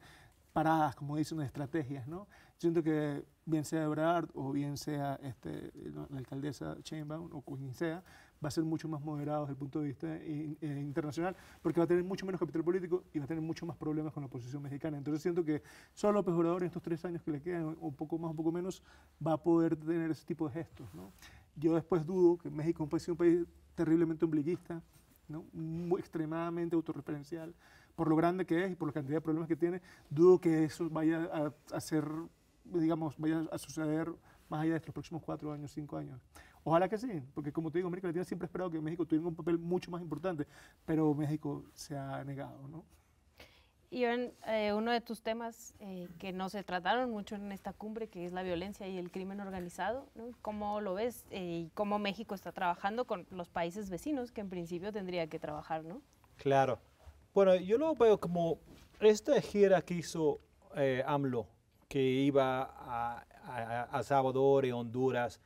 Speaker 3: paradas, como dicen, de estrategias, ¿no? Siento que bien sea Ebrard o bien sea este, la alcaldesa Chainbaum o quien sea, va a ser mucho más moderado desde el punto de vista eh, internacional, porque va a tener mucho menos capital político y va a tener mucho más problemas con la oposición mexicana. Entonces siento que solo López Obrador en estos tres años que le quedan, un poco más, un poco menos, va a poder tener ese tipo de gestos. ¿no? Yo después dudo que México sea un país terriblemente ombliguista, ¿no? Muy, extremadamente autorreferencial, por lo grande que es y por la cantidad de problemas que tiene, dudo que eso vaya a, hacer digamos, vaya a suceder más allá de estos próximos cuatro años, cinco años. Ojalá que sí, porque como te digo, América Latina siempre ha esperado que México tuviera un papel mucho más importante, pero México se ha negado, ¿no?
Speaker 1: Y eh, uno de tus temas eh, que no se trataron mucho en esta cumbre, que es la violencia y el crimen organizado, ¿no? ¿cómo lo ves eh, y cómo México está trabajando con los países vecinos que en principio tendría que trabajar, ¿no?
Speaker 2: Claro. Bueno, yo lo veo como esta gira que hizo AMLO, que iba a, a Salvador y Honduras,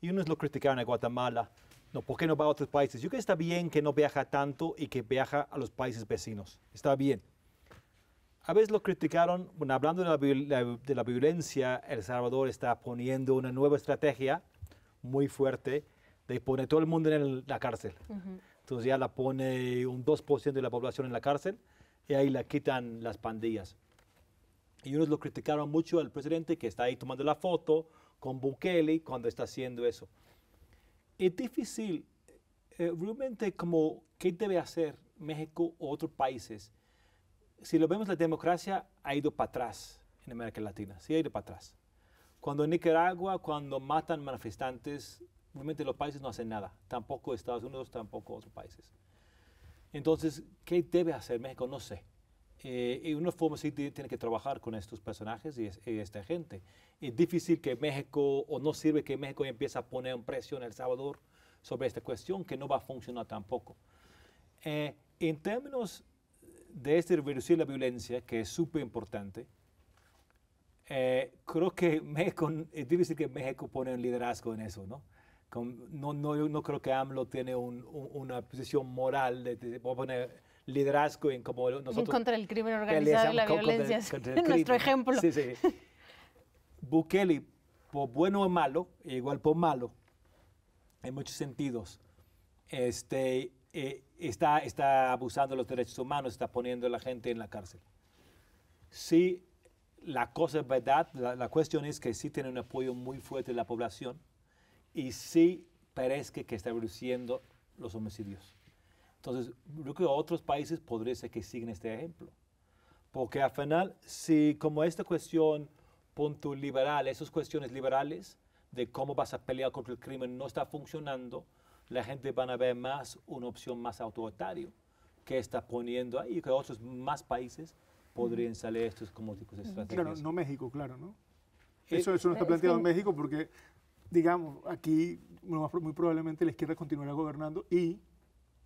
Speaker 2: y unos lo criticaron a Guatemala. No, ¿por qué no va a otros países? Yo creo que está bien que no viaja tanto y que viaja a los países vecinos. Está bien. A veces lo criticaron, bueno, hablando de la, violencia, El Salvador está poniendo una nueva estrategia muy fuerte de poner todo el mundo en la cárcel. Entonces ya la pone un 2% de la población en la cárcel y ahí la quitan las pandillas. Y unos lo criticaron mucho al presidente que está ahí tomando la foto con Bukele cuando está haciendo eso. Es difícil eh, realmente como qué debe hacer México u otros países. Si lo vemos, la democracia ha ido para atrás en América Latina, sí ha ido para atrás. Cuando en Nicaragua, cuando matan manifestantes, realmente los países no hacen nada, tampoco Estados Unidos, tampoco otros países. Entonces, ¿qué debe hacer México? No sé. Eh, y una forma sí tiene que trabajar con estos personajes y, esta gente. Es difícil que México, o no sirve que México empiece a poner un precio en El Salvador sobre esta cuestión, que no va a funcionar tampoco. Eh, en términos de este reducir la violencia, que es súper importante, eh, creo que México, es difícil que México pone un liderazgo en eso, ¿no? no, no, no, creo que AMLO tiene una posición moral de, de poner liderazgo en como nosotros... Contra
Speaker 4: el crimen organizado y la violencia, contra nuestro
Speaker 2: ejemplo. Sí, sí. Bukele, por bueno o malo, e igual por malo, en muchos sentidos, este, eh, está, está abusando de los derechos humanos, está poniendo a la gente en la cárcel. Sí, la cosa es verdad, la, la cuestión es que sí tiene un apoyo muy fuerte de la población y sí parece que está reduciendo los homicidios. Entonces, creo que otros países podría ser que sigan este ejemplo. Porque al final, si como esta cuestión punto liberal, esas cuestiones liberales de cómo vas a pelear contra el crimen no está funcionando, la gente van a ver más una opción más autoritaria que está poniendo ahí, que otros más países podrían salir estos como tipos de estrategias. Claro, no
Speaker 3: México, claro, ¿no?
Speaker 2: Eh, eso, eso no está eh, planteado en
Speaker 3: México porque, digamos, aquí muy probablemente la izquierda continuará gobernando y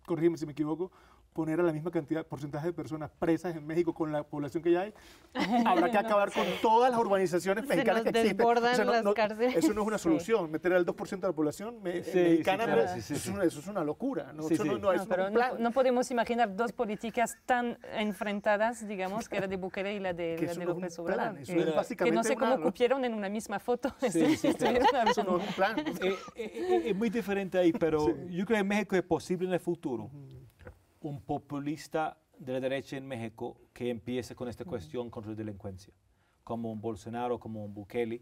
Speaker 3: corrígeme si me equivoco, poner a la misma cantidad, porcentaje de personas presas en México con la población que ya hay, habrá que acabar con todas las urbanizaciones mexicanas que existen. Eso no es una solución. Meter al 2% de la población mexicana eso, es una, locura. No,
Speaker 4: podemos imaginar dos políticas tan enfrentadas, digamos, que era de Bukele y la de, López Obrador.
Speaker 3: Que, no sé cómo
Speaker 4: cupieron en una misma foto. no
Speaker 3: es un plan. Eh, eh,
Speaker 2: eh, es muy diferente ahí, pero yo creo que México es posible en el futuro un populista de la derecha en México que empiece con esta cuestión contra la delincuencia, como un Bolsonaro, como un Bukele.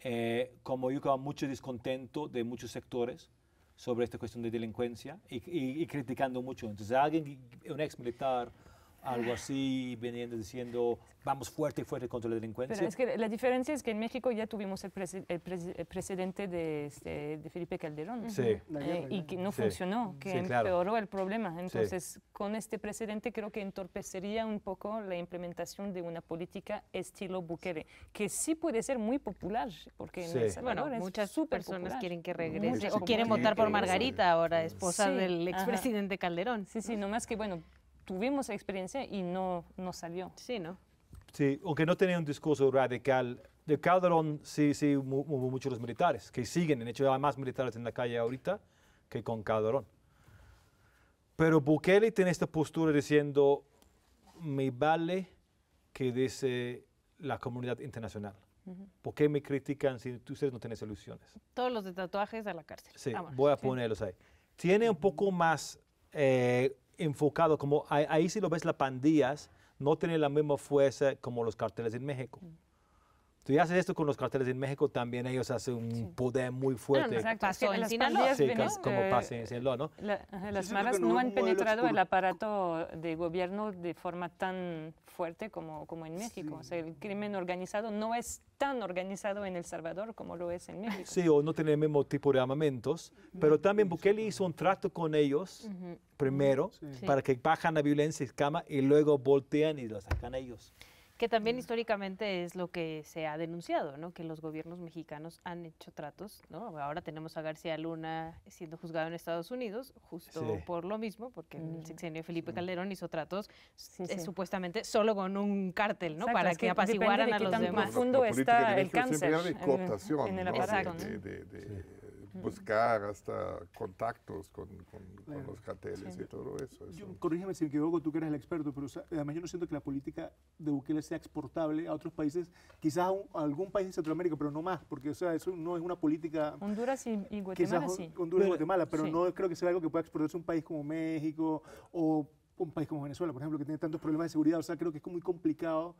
Speaker 2: Eh, como yo, va mucho descontento de muchos sectores sobre esta cuestión de delincuencia y, y criticando mucho. Entonces, alguien, un ex militar, algo así, veniendo diciendo, vamos fuerte y fuerte contra la delincuencia. Pero es
Speaker 4: que la diferencia es que en México ya tuvimos el, presidente este, de, Felipe Calderón sí. Eh, y que no funcionó, que empeoró el problema. Entonces, con este presidente creo que entorpecería un poco la implementación de una política estilo Bukele, que sí puede ser muy popular, porque en muchas personas quieren que regrese o quieren votar por Margarita, ahora esposa del expresidente Calderón. Sí, sí, más que bueno, tuvimos experiencia y no, no salió. Sí, ¿no?
Speaker 2: Sí, aunque no tenía un discurso radical. De Calderón sí, sí, hubo muchos los militares que siguen. En hecho, hay más militares en la calle ahorita que con Calderón. Pero Bukele tiene esta postura diciendo, me vale que dice la comunidad internacional. ¿Por qué me critican si ustedes no tienen soluciones?
Speaker 1: Todos los de tatuajes a la cárcel. Sí, voy a ponerlos
Speaker 2: ahí. Tiene un poco más eh, enfocado, como ahí, si lo ves las pandillas, no tienen la misma fuerza como los carteles en México. Mm. Tú haces esto con los carteles en México, también ellos hacen un poder muy fuerte. exacto, en Sinaloa. como pasa en Sinaloa, ¿no?
Speaker 4: las malas no, han penetrado el aparato de gobierno de forma tan fuerte como, como en México. O sea, el crimen organizado no es tan organizado en El Salvador como lo es en México.
Speaker 2: Sí, o no tiene el mismo tipo de armamentos, pero también Bukele hizo un trato con ellos primero para que bajan la violencia y y luego voltean y lo sacan ellos.
Speaker 1: Que también históricamente es lo que se ha denunciado, ¿no? Que los gobiernos mexicanos han hecho tratos, ¿no? Ahora tenemos a García Luna siendo juzgado en Estados Unidos, justo por lo mismo, porque en el mm, sexenio Felipe Calderón hizo tratos eh, supuestamente solo con un cártel, ¿no? Para que, apaciguaran a los demás. está el cáncer. en, el aparato,
Speaker 5: buscar pues, hasta contactos con, los carteles y todo eso.
Speaker 3: corrígeme si me equivoco, tú que eres el experto, pero además yo no siento que la política de Bukele sea exportable a otros países, quizás a, algún país de Centroamérica, pero no más, porque o sea, eso no es una política... Honduras y, Guatemala, quizás, sí. Honduras y Guatemala, pero no creo que sea algo que pueda exportarse a un país como México o un país como Venezuela, por ejemplo, que tiene tantos problemas de seguridad. O sea, creo que es muy complicado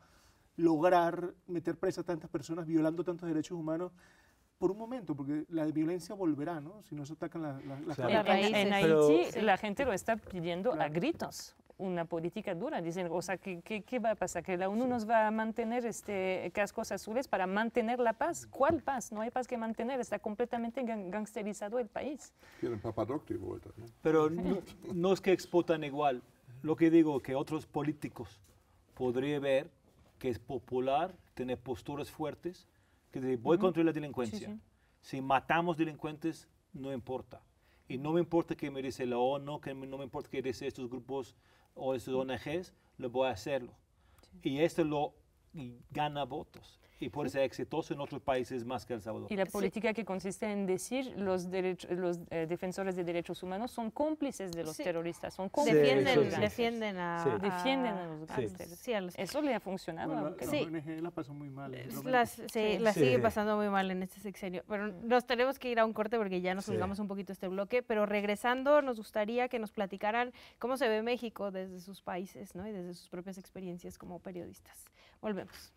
Speaker 3: lograr meter presa a tantas personas violando tantos derechos humanos por un momento, porque la violencia volverá, ¿no? Si no se atacan las la, En, Haití la
Speaker 4: gente lo está pidiendo a gritos una política dura. Dicen, o sea, ¿qué, va a pasar? ¿Que la ONU nos va a mantener este cascos azules para mantener la paz? Mm. ¿Cuál paz? No hay paz que mantener. Está completamente gangsterizado el país.
Speaker 2: Quieren y vuelta. ¿no? Pero no, es que explotan igual. Lo que digo que otros políticos podrían ver que es popular tener posturas fuertes, que dice, voy a contra la delincuencia. Si matamos delincuentes, no importa. Y no me importa que me dice la ONU, que no me importa que dice estos grupos o estos ONGs, lo voy a hacerlo. Y esto lo gana votos y puede ser exitoso en otros países más que El Salvador. Y la política
Speaker 4: que consiste en decir los, los eh, defensores de derechos humanos son cómplices de los terroristas, son cómplices.
Speaker 2: Defienden,
Speaker 1: los defienden a, defienden a los terroristas.
Speaker 4: Eso le ha funcionado. la, sí. ONG la pasó
Speaker 3: muy mal. La, la sigue
Speaker 1: pasando muy mal en este sexenio. Pero nos tenemos que ir a un corte porque ya nos jugamos un poquito este bloque, pero regresando nos gustaría que nos platicaran cómo se ve México desde sus países ¿no? y desde sus propias experiencias como periodistas. Volvemos.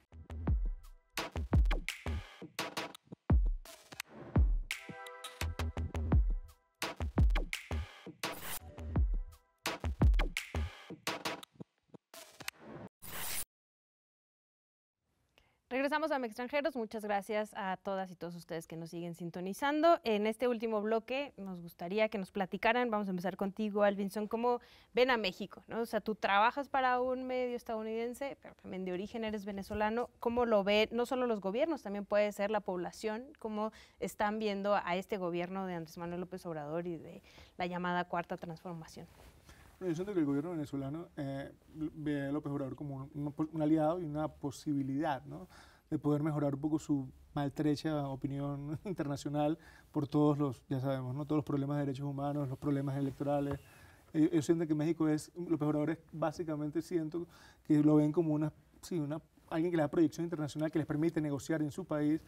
Speaker 1: Regresamos a Extranjeros. Muchas gracias a todas y todos ustedes que nos siguen sintonizando. En este último bloque nos gustaría que nos platicaran, vamos a empezar contigo, Alvinson, cómo ven a México, ¿no? O sea, tú trabajas para un medio estadounidense, pero también de origen eres venezolano. ¿Cómo lo ve no solo los gobiernos, también puede ser la población? ¿Cómo están viendo a este gobierno de Andrés Manuel López Obrador y de la llamada cuarta transformación?
Speaker 3: yo siento que el gobierno venezolano eh, ve a López Obrador como un, aliado y una posibilidad, ¿no? de poder mejorar un poco su maltrecha opinión internacional por todos los, ya sabemos, ¿no? todos los problemas de derechos humanos, los problemas electorales. Eh, yo siento que México es, los peoradores básicamente siento que lo ven como una, sí, una, alguien que le da proyección internacional, que les permite negociar en su país,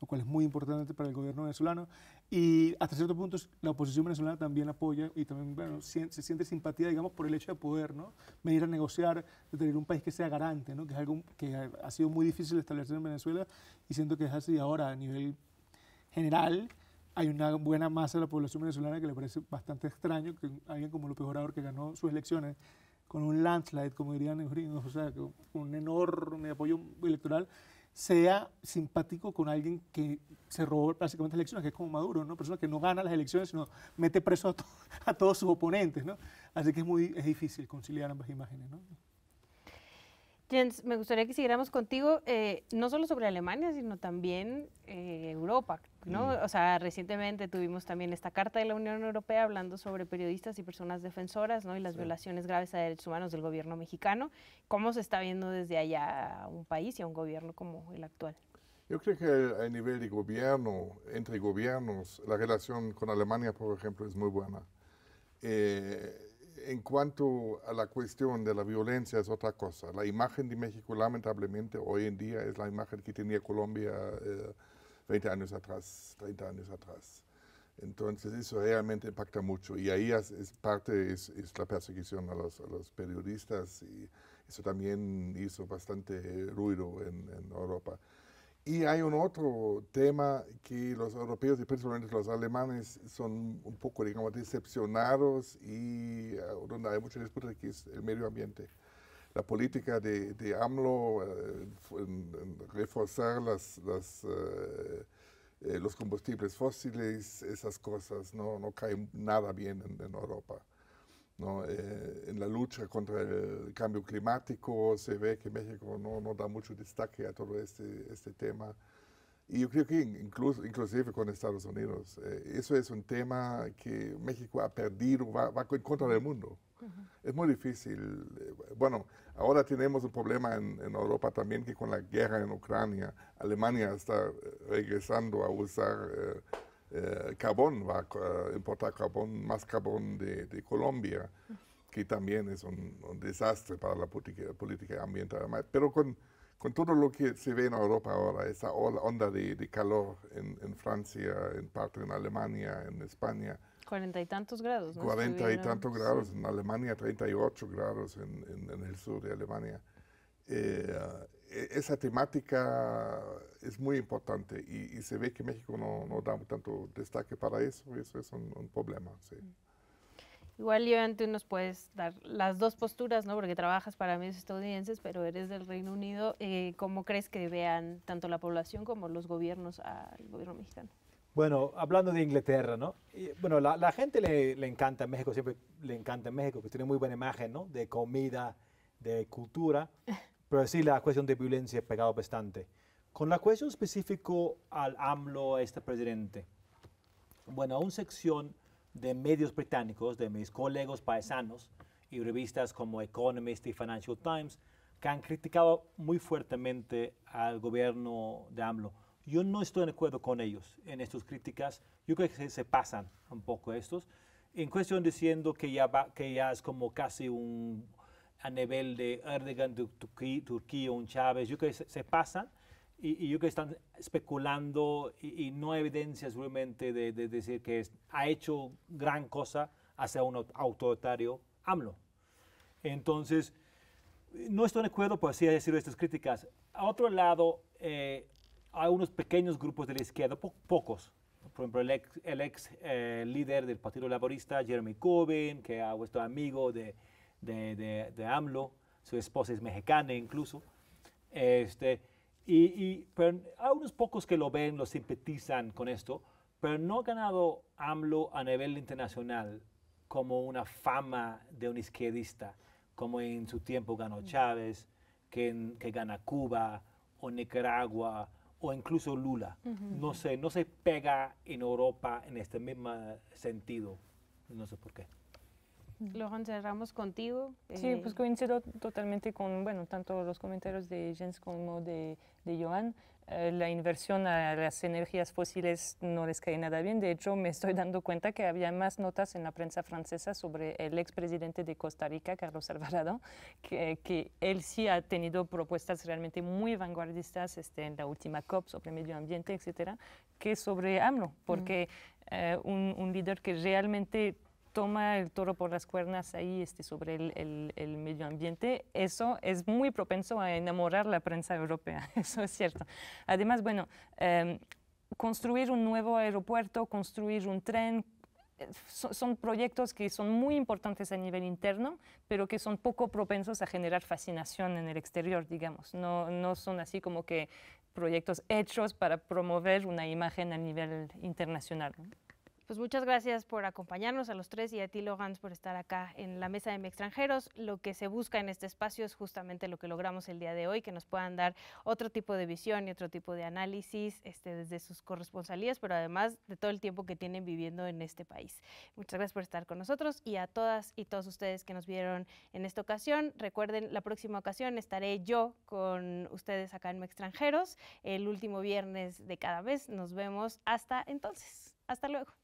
Speaker 3: lo cual es muy importante para el gobierno venezolano. Y hasta cierto punto la oposición venezolana también apoya y también bueno, se siente simpatía, digamos, por el hecho de poder ¿no? venir a negociar, de tener un país que sea garante, ¿no? que es algo que ha, sido muy difícil establecer en Venezuela y siento que es así ahora a nivel general. Hay una buena masa de la población venezolana que le parece bastante extraño que alguien como López Obrador, que ganó sus elecciones con un landslide, como dirían en gringos, o sea, con un enorme apoyo electoral, sea simpático con alguien que se robó prácticamente las elecciones, que es como Maduro, ¿no? Persona que no gana las elecciones, sino mete preso a, todos sus oponentes, ¿no? Así que es muy es difícil conciliar ambas imágenes, ¿no?
Speaker 1: Jens, me gustaría que siguiéramos contigo, eh, no solo sobre Alemania, sino también eh, Europa, ¿no? Mm. O sea, recientemente tuvimos también esta carta de la Unión Europea hablando sobre periodistas y personas defensoras, ¿no? Y las violaciones graves a derechos humanos del gobierno mexicano. ¿Cómo se está viendo desde allá un país y un gobierno como el actual?
Speaker 5: Yo creo que a nivel de gobierno, entre gobiernos, la relación con Alemania, por ejemplo, es muy buena. Eh, en cuanto a la cuestión de la violencia es otra cosa. La imagen de México lamentablemente hoy en día es la imagen que tenía Colombia 20 eh, años atrás, 30 años atrás. Entonces eso realmente impacta mucho y ahí es, parte es, la persecución a los, periodistas y eso también hizo bastante ruido en Europa. Y hay un otro tema que los europeos y principalmente los alemanes son un poco, digamos, decepcionados y eh, donde hay mucha disputa, que es el medio ambiente. La política de, de AMLO eh, reforzar las, eh, los combustibles fósiles, esas cosas, no, no cae nada bien en Europa. Eh, en la lucha contra el cambio climático se ve que México no, da mucho destaque a todo este, este tema. Y yo creo que incluso, inclusive con Estados Unidos, eh, eso es un tema que México ha perdido, va, va en contra del mundo. Es muy difícil. Eh, bueno, ahora tenemos un problema en, Europa también que con la guerra en Ucrania, Alemania está regresando a usar eh, carbón, va a eh, importar carbón, más carbón de, Colombia, que también es un, desastre para la política, ambiental. Pero con, todo lo que se ve en Europa ahora, esa onda de, calor en, Francia, en parte en Alemania, en España.
Speaker 1: Cuarenta y tantos grados. Cuarenta y tantos grados,
Speaker 5: en Alemania 38 grados en, el sur de Alemania. Eh, e-, esa temática es muy importante y, se ve que México no, da tanto destaque para eso, eso es un, problema.
Speaker 1: Igual, Iván, tú nos puedes dar las dos posturas, ¿no? Porque trabajas para medios estadounidenses, pero eres del Reino Unido. Eh, ¿Cómo crees que vean tanto la población como los gobiernos al gobierno mexicano?
Speaker 2: Bueno, hablando de Inglaterra, ¿no? bueno, la, la gente le, le, encanta México, siempre le encanta México, que tiene muy buena imagen, ¿no? De comida, de cultura. Pero sí, la cuestión de violencia ha pegado bastante. Con la cuestión específica al AMLO, a este presidente, bueno, a una sección de medios británicos, de mis colegas paisanos y revistas como Economist y Financial Times, que han criticado muy fuertemente al gobierno de AMLO. Yo no estoy de acuerdo con ellos en estas críticas. Yo creo que se, pasan un poco estos. En cuestión diciendo que ya, que ya es como casi un a nivel de Erdogan, de Turquía, un Chávez, yo que se, pasan y, yo que están especulando y, no hay evidencia realmente de, decir que ha hecho gran cosa hacia un autoritario AMLO. Entonces, no estoy de acuerdo por así decirlo estas críticas. A otro lado, eh, hay unos pequeños grupos de la izquierda, pocos. Por ejemplo, el ex, el ex eh, líder del Partido Laborista, Jeremy Corbyn, que ha vuestro amigo de, de, de, AMLO, su esposa es mexicana incluso. Este, y, pero hay unos pocos que lo ven, lo simpatizan con esto, pero no ha ganado AMLO a nivel internacional como una fama de un izquierdista, como en su tiempo ganó mm. Chávez, que, gana Cuba o Nicaragua o incluso Lula. No sé, no se pega en Europa en este mismo sentido. No sé por qué.
Speaker 1: Lorenzo, cerramos contigo.
Speaker 2: Sí, eh, pues
Speaker 4: coincido totalmente con, bueno, tanto los comentarios de Jens como de, Joan. Eh, la inversión a las energías fósiles no les cae nada bien. De hecho, me estoy dando cuenta que había más notas en la prensa francesa sobre el expresidente de Costa Rica, Carlos Alvarado, que, él sí ha tenido propuestas realmente muy vanguardistas este, en la última COP sobre medio ambiente, etcétera, que sobre AMLO, porque eh, un, un líder que realmente toma el toro por las cuernas ahí este, sobre el, medio ambiente, eso es muy propenso a enamorar la prensa europea, eso es cierto. Además, bueno, em, construir un nuevo aeropuerto, construir un tren, eh, son, proyectos que son muy importantes a nivel interno, pero que son poco propensos a generar fascinación en el exterior, digamos. No, son así como que proyectos hechos para promover una imagen a nivel internacional. Pues
Speaker 1: muchas gracias por acompañarnos a los tres y a ti, Logans, por estar acá en la mesa de mi extranjeros. Lo que se busca en este espacio es justamente lo que logramos el día de hoy, que nos puedan dar otro tipo de visión y otro tipo de análisis este, desde sus corresponsalías, pero además de todo el tiempo que tienen viviendo en este país. Muchas gracias por estar con nosotros y a todas y todos ustedes que nos vieron en esta ocasión. Recuerden, la próxima ocasión estaré yo con ustedes acá en mi extranjeros el último viernes de cada mes. Nos vemos hasta entonces. Hasta luego.